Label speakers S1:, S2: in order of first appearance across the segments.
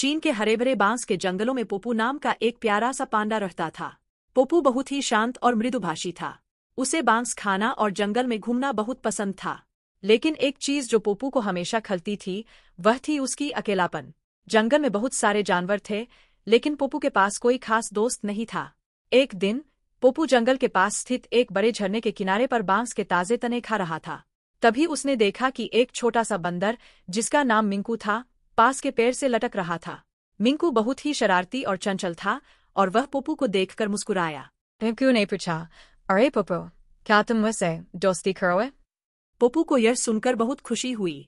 S1: चीन के हरे भरे बांस के जंगलों में पोपू नाम का एक प्यारा सा पांडा रहता था पोपू बहुत ही शांत और मृदुभाषी था उसे बांस खाना और जंगल में घूमना बहुत पसंद था लेकिन एक चीज जो पोपू को हमेशा खलती थी वह थी उसकी अकेलापन जंगल में बहुत सारे जानवर थे लेकिन पोपू के पास कोई खास दोस्त नहीं था एक दिन पोपू जंगल के पास स्थित एक बड़े झरने के किनारे पर बांस के ताजे तने खा रहा था तभी उसने देखा कि एक छोटा सा बंदर जिसका नाम मिंकू था पास के पैर से लटक रहा था मिंकू बहुत ही शरारती और चंचल था और वह पप्पू को देखकर मुस्कुराया क्यों नहीं पूछा अरे पप्पू क्या तुम वैसे दोस्ती करोगे पप्पू को यह सुनकर बहुत खुशी हुई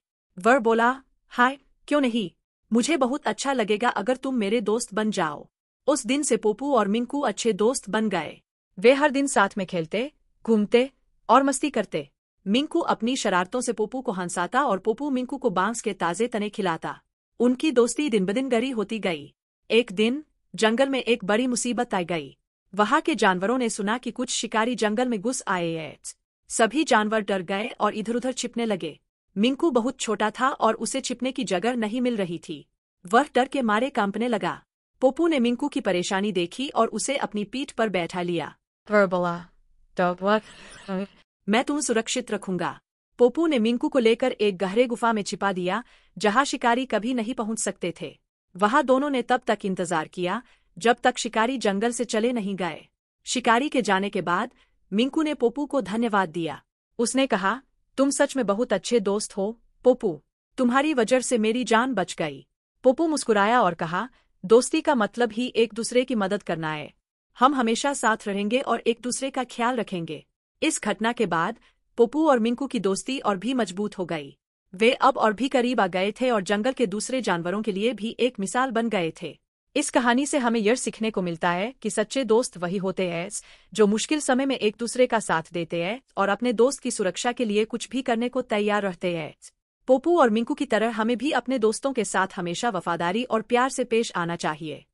S1: वर बोला हाय क्यों नहीं मुझे बहुत अच्छा लगेगा अगर तुम मेरे दोस्त बन जाओ उस दिन से पोपू और मिंकू अच्छे दोस्त बन गए वे हर दिन साथ में खेलते घूमते और मस्ती करते मिंकू अपनी शरारतों से पोपू को हंसाता और पोपू मिंकू को बांस के ताजे तने खिलाता उनकी दोस्ती दिन ब दिन गरी होती गई एक दिन जंगल में एक बड़ी मुसीबत आ गई वहां के जानवरों ने सुना कि कुछ शिकारी जंगल में घुस आए हैं सभी जानवर डर गए और इधर उधर छिपने लगे मिंकू बहुत छोटा था और उसे छिपने की जगह नहीं मिल रही थी वह डर के मारे कांपने लगा पोपू ने मिंकू की परेशानी देखी और उसे अपनी पीठ पर बैठा लिया मैं तुम सुरक्षित रखूंगा पोपू ने मिंकू को लेकर एक गहरे गुफा में छिपा दिया जहां शिकारी कभी नहीं पहुंच सकते थे वहां दोनों ने तब तक इंतजार किया जब तक शिकारी जंगल से चले नहीं गए शिकारी के जाने के बाद मिंकू ने पोपू को धन्यवाद दिया उसने कहा तुम सच में बहुत अच्छे दोस्त हो पोपू तुम्हारी वजह से मेरी जान बच गई पोपू मुस्कुराया और कहा दोस्ती का मतलब ही एक दूसरे की मदद करना है हम हमेशा साथ रहेंगे और एक दूसरे का ख्याल रखेंगे इस घटना के बाद पोपू और मिंकू की दोस्ती और भी मजबूत हो गई वे अब और भी करीब आ गए थे और जंगल के दूसरे जानवरों के लिए भी एक मिसाल बन गए थे इस कहानी से हमें यह सीखने को मिलता है कि सच्चे दोस्त वही होते हैं जो मुश्किल समय में एक दूसरे का साथ देते हैं और अपने दोस्त की सुरक्षा के लिए कुछ भी करने को तैयार रहते हैं पोपू और मिंकू की तरह हमें भी अपने दोस्तों के साथ हमेशा वफादारी और प्यार से पेश आना चाहिए